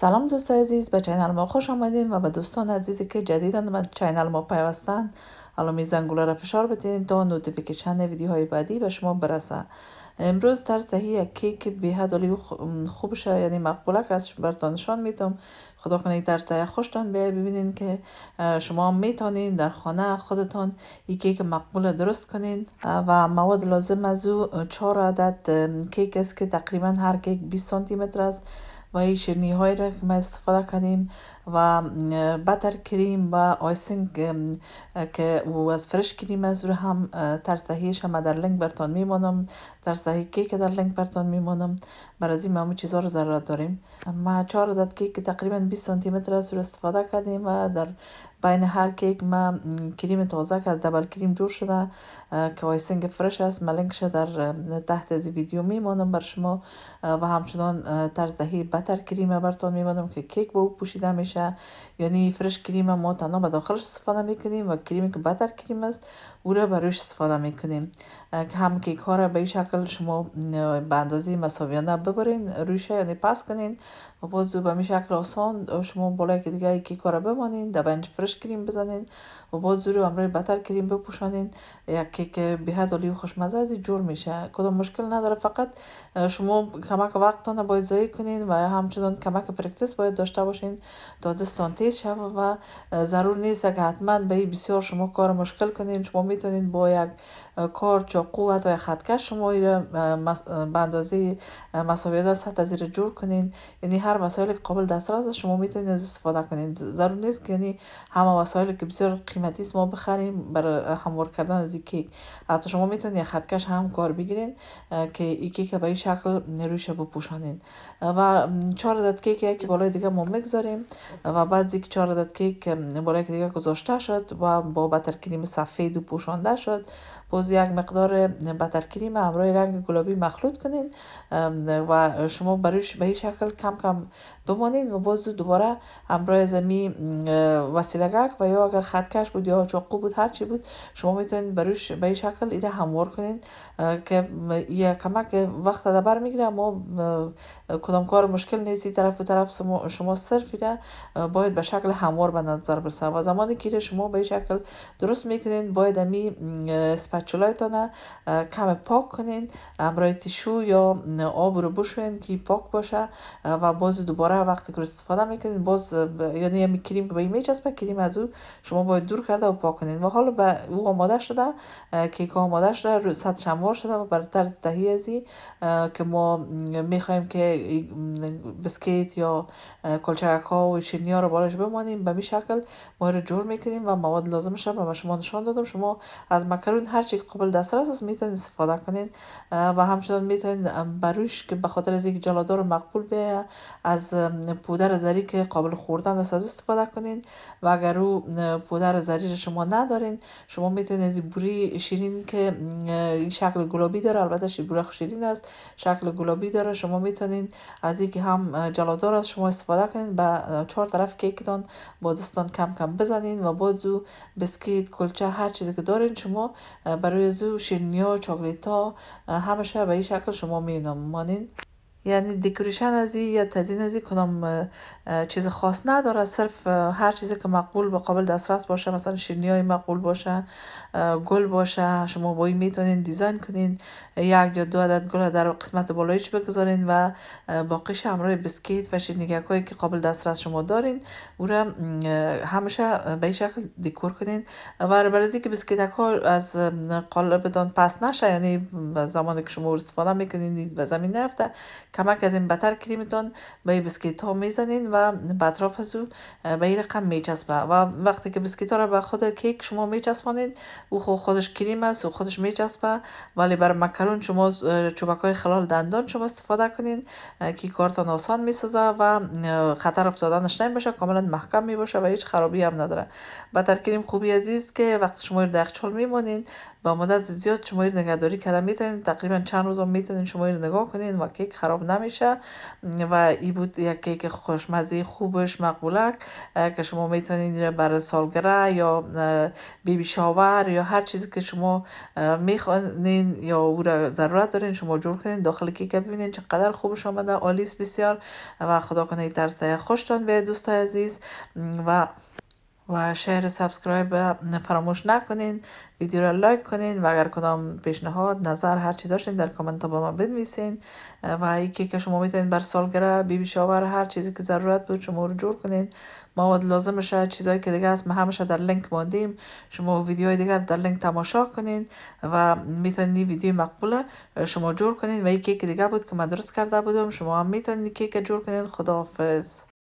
سلام دوست عزیز به چینل ما خوش آمدین و به دوستان عزیزی که جدیدن به چینل ما پیوستن الان زنگوله را فشار بدین تا نوتیفیکیشن ویدیوهای بعدی به شما برسه امروز در دهی یک کیک به حد خوب شه یعنی مقبولک از برتانشان میتونم. میتونم خدا کنید در دهی خوشتان بیه ببینین که شما میتونین در خانه خودتان یک کیک مقبوله درست کنین و مواد لازم از او 4 عدد کیک است که تقریبا هر کیک 20 سانتی متر است و این شیرنی های را که ما استفاده کردیم و بتر کریم و آیسینگ که او از فرش کریم از رو هم تر صحیحش هم در لینک برتان میمانم در صحیح کیک در لینک برتان میمانم بر از این چیزا چیزها رو ضرورت داریم ما چهار عدد کیک تقریبا 20 سانتی متر از رو استفاده کردیم و در بین هر کیک ما کریم تازه که دبل کریم جور شده که آیسینگ فرش است ملنگ در تحت از ویدیو میمانم بر شما و همچنان طرز صحیح بتر کریم براتون میبادم که کیک به او پوشیده میشه یعنی فرش کریم ما تنها به داخلش استفاده میکنیم و کریمی که بتر کریم است او را برایش استفاده میکنیم که هم کیک کار به این شکل شما به اندازه مساویانه ببرین روشه یعنی پس کنین و باز به این شکل آسان شما بالای که دیگه کیک را بمانین در بنج فرش کریم بزنین و باز رو امروی بتر کریم بپوشانین یک که به هد و خوشمزه ازی جور میشه کدام مشکل نداره فقط شما کمک وقتتان باید زایی کنین و همچنان کمک پرکتیس باید داشته باشین تا دستان تیز شوه و ضرور نیست که حتما به بسیار شما کار مشکل کنین شما می میتونید با یک کار چاقو و خطکش شما را به اندازه مساوی سطح زیر جور کنین یعنی هر وسایل که قابل دسترس شما میتونید از استفاده کنید ضرور نیست که یعنی همه وسایل که بسیار قیمتی است ما بخریم برای هموار کردن از کیک حتی شما میتونید خطکش هم کار بگیرین که این کیک به این شکل نروش بپوشانین و چهار عدد کیک یکی بالای دیگه ما میگذاریم و بعد یک چهار عدد کیک بالای دیگه گذاشته شد و با بتر کریم سفید و پوشانده شد باز یک مقدار بتر کریم همراه رنگ گلابی مخلوط کنین و شما برایش به این شکل کم کم بمانین و باز دوباره همراه زمی وسیلگک و یا اگر خطکش بود یا چاقو بود هر چی بود شما میتونین برایش به این شکل ایره هموار کنین که یه کمک وقت در بر میگیره ما کدام کار مشکل نیستی طرف و طرف شما صرف ایره باید به شکل هموار به نظر برسه و زمانی که شما به این شکل درست میکنین باید کمی اسپچولایتان کم پاک کنین امرای تیشو یا آب رو بشوین که پاک باشه و باز دوباره وقتی که استفاده میکنین باز یعنی یعنی کریم که به این هست کریم از او شما باید دور کرده و پاک کنین و حالا به او آماده شده کیک آماده شده رو سطح شمار شده و بر طرز تهیه ازی که ما میخوایم که بسکیت یا کلچرک ها و شیرینی ها رو بالاش بمانیم به می ما رو جور میکنیم و مواد لازم شده به شما نشان دادم شما از مکرون هرچی که قابل دسترس است میتونید استفاده کنید و همچنان میتونید بروش که به خاطر از یک جلادار مقبول به از پودر زری که قابل خوردن است از استفاده کنید و اگر او پودر زری شما ندارین شما میتونید از بوری شیرین که شکل گلابی داره البته شیبوره شیرین است شکل گلابی داره شما میتونید از یکی هم جلادار است شما استفاده کنید به چهار طرف کیک با دستان کم کم بزنین و بازو بسکیت کلچه هر چیزی که دارین شما برای زو شیرینی ها چاکلیت ها همشه به این شکل شما مینامانین یعنی دکوریشن از یا تزین از کدام چیز خاص نداره صرف هر چیزی که مقبول و قابل دسترس باشه مثلا شیرنیای های مقبول باشه گل باشه شما این میتونین دیزاین کنین یک یا دو عدد گل در قسمت بالایش بگذارین و باقیش همراه بسکیت و شیرنگک هایی که قابل دسترس شما دارین او را همیشه به این شکل دیکور کنین و برای که بسکیتک ها از قالبتان پس نشه یعنی زمانی که شما استفاده میکنین و زمین نفته کمک از این بتر کریمتان به بسکیت ها میزنین و به اطراف از او به این رقم میچسبه و وقتی که بسکیت ها را به خود کیک شما میچسبانین او خودش کریم است و خودش میچسبه ولی بر مکرون شما چوبک های خلال دندان شما استفاده کنین که کارتان آسان میسازه و خطر افتادنش نمیشه کاملا محکم میباشه و هیچ خرابی هم نداره بتر کریم خوبی عزیز که وقتی شما یخچال میمانین با مدت زیاد شما نگهداری کرده میتونین تقریبا چند روز میتونین شما نگاه کنین و کیک خراب نمیشه و ای بود یک کیک خوشمزه خوبش مقبولک که شما میتونید بر سالگره یا بیبی شاور یا هر چیزی که شما میخوانین یا او را ضرورت دارین شما جور کنین داخل کیک ببینین چقدر خوبش آمده آلیس بسیار و خدا کنه این خوشتان به دوستای عزیز و و شیر سابسکرایب فراموش نکنین ویدیو را لایک کنین و اگر کدام پیشنهاد نظر هر چی داشتین در کامنت ها با ما بنویسین و یکی که شما میتونین بر سالگره بی شاور هر چیزی که ضرورت بود شما رو جور کنین مواد لازم شه چیزایی که دیگه هست ما همشه در لینک ماندیم شما ویدیوهای دیگر در لینک تماشا کنین و میتونین ویدیو مقبول شما جور کنین و یکی که دیگه بود که من درست کرده بودم شما هم میتونین کیک جور کنین خداحافظ